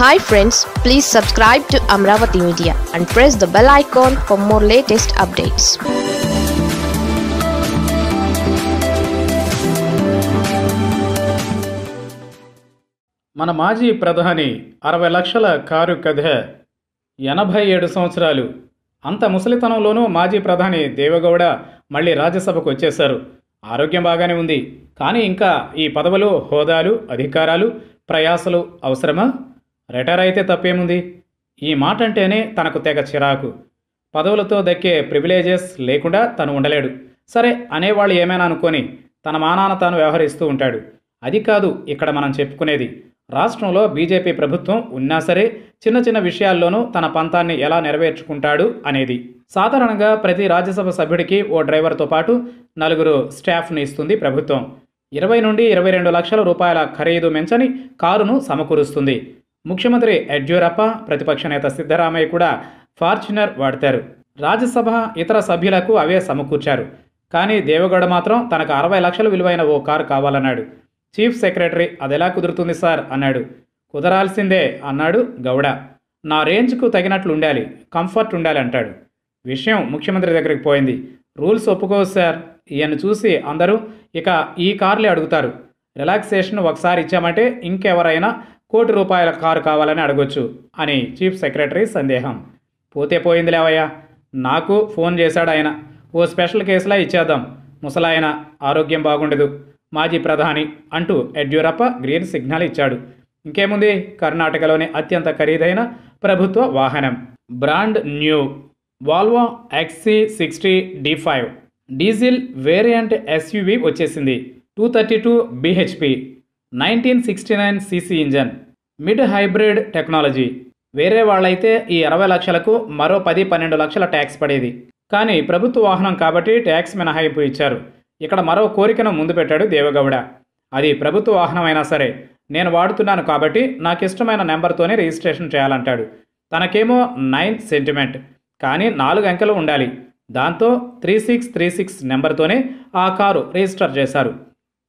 hi friends please subscribe to Amaravati media and press the bell icon for more latest updates మన మాజీ ప్రధాని అరవై లక్షల కారు కథ ఎనభై ఏడు సంవత్సరాలు అంత ముసలితనంలోనూ మాజీ ప్రధాని దేవగౌడ మళ్ళీ రాజ్యసభకు వచ్చేశారు ఆరోగ్యం బాగానే ఉంది కానీ ఇంకా ఈ పదవులు హోదాలు అధికారాలు ప్రయాసలు అవసరమా రిటైర్ అయితే తప్పేముంది ఈ మాట అంటేనే తనకు తెగ చిరాకు పదవులతో దక్కే ప్రివిలేజెస్ లేకుండా తను ఉండలేడు సరే అనేవాళ్ళు ఏమైనా అనుకొని తన మానాన తాను వ్యవహరిస్తూ ఉంటాడు అది కాదు ఇక్కడ మనం చెప్పుకునేది రాష్ట్రంలో బీజేపీ ప్రభుత్వం ఉన్నా సరే చిన్న చిన్న విషయాల్లోనూ తన పంతాన్ని ఎలా నెరవేర్చుకుంటాడు అనేది సాధారణంగా ప్రతి రాజ్యసభ సభ్యుడికి ఓ డ్రైవర్తో పాటు నలుగురు స్టాఫ్ను ఇస్తుంది ప్రభుత్వం ఇరవై నుండి ఇరవై రెండు లక్షల రూపాయల ఖరీదు మించని కారును సమకూరుస్తుంది ముఖ్యమంత్రి యడ్యూరప్ప ప్రతిపక్ష నేత సిద్ధరామయ్య కూడా ఫార్చునర్ వాడతారు రాజ్యసభ ఇతర సభ్యులకు అవే సమకూర్చారు కానీ దేవగౌడ మాత్రం తనకు అరవై లక్షల విలువైన ఓ కారు కావాలన్నాడు చీఫ్ సెక్రటరీ అది ఎలా కుదురుతుంది సార్ అన్నాడు కుదరాల్సిందే అన్నాడు గౌడ నా రేంజ్కు తగినట్లు ఉండాలి కంఫర్ట్ ఉండాలి అంటాడు విషయం ముఖ్యమంత్రి దగ్గరికి పోయింది రూల్స్ ఒప్పుకోవు సార్ ఈయన్ని చూసి అందరూ ఇక ఈ కార్లే అడుగుతారు రిలాక్సేషన్ ఒకసారి ఇచ్చామంటే ఇంకెవరైనా కోటి రూపాయల కారు కావాలని అడగొచ్చు అని చీఫ్ సెక్రటరీ సందేహం పోతే పోయింది లేవయ్యా నాకు ఫోన్ చేశాడు ఆయన ఓ స్పెషల్ కేసులా ఇచ్చేద్దాం ముసలాయన ఆరోగ్యం బాగుండదు మాజీ ప్రధాని అంటూ యడ్యూరప్ప గ్రీన్ సిగ్నల్ ఇచ్చాడు ఇంకేముంది కర్ణాటకలోని అత్యంత ఖరీదైన ప్రభుత్వ వాహనం brand new Volvo XC sixty D five diesel variant SUV వచ్చేసింది two thirty two BHP nineteen sixty nine CC engine mid hybrid technology వేరే వాళ్ళైతే ఈ అరవై లక్షలకు మరో పది పన్నెండు లక్షల ట్యాక్స్ పడేది కానీ ప్రభుత్వ వాహనం కాబట్టి ట్యాక్స్ మినహాయింపు ఇచ్చారు ఇక్కడ మరో కోరికను ముందు పెట్టాడు దేవగౌడ అది ప్రభుత్వ వాహనం అయినా సరే నేను వాడుతున్నాను కాబట్టి నాకు ఇష్టమైన నెంబర్తోనే రిజిస్ట్రేషన్ చేయాలంటాడు తనకేమో నైన్ సెంటిమెంట్ కానీ నాలుగు అంకెలు ఉండాలి దాంతో త్రీ సిక్స్ త్రీ సిక్స్ నెంబర్తోనే ఆ కారు రిజిస్టర్ చేశారు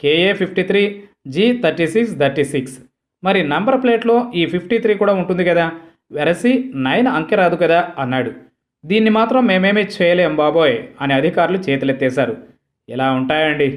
KA fifty three G thirty six thirty six మరి నంబర్ ప్లేట్లో ఈ ఫిఫ్టీ త్రీ కూడా ఉంటుంది కదా వెరసి నైన్ అంకె రాదు కదా అన్నాడు దీన్ని మాత్రం మేమేమీ చేయలేం బాబోయ్ అని అధికారులు చేతులెత్తేశారు ఇలా ఉంటాయండి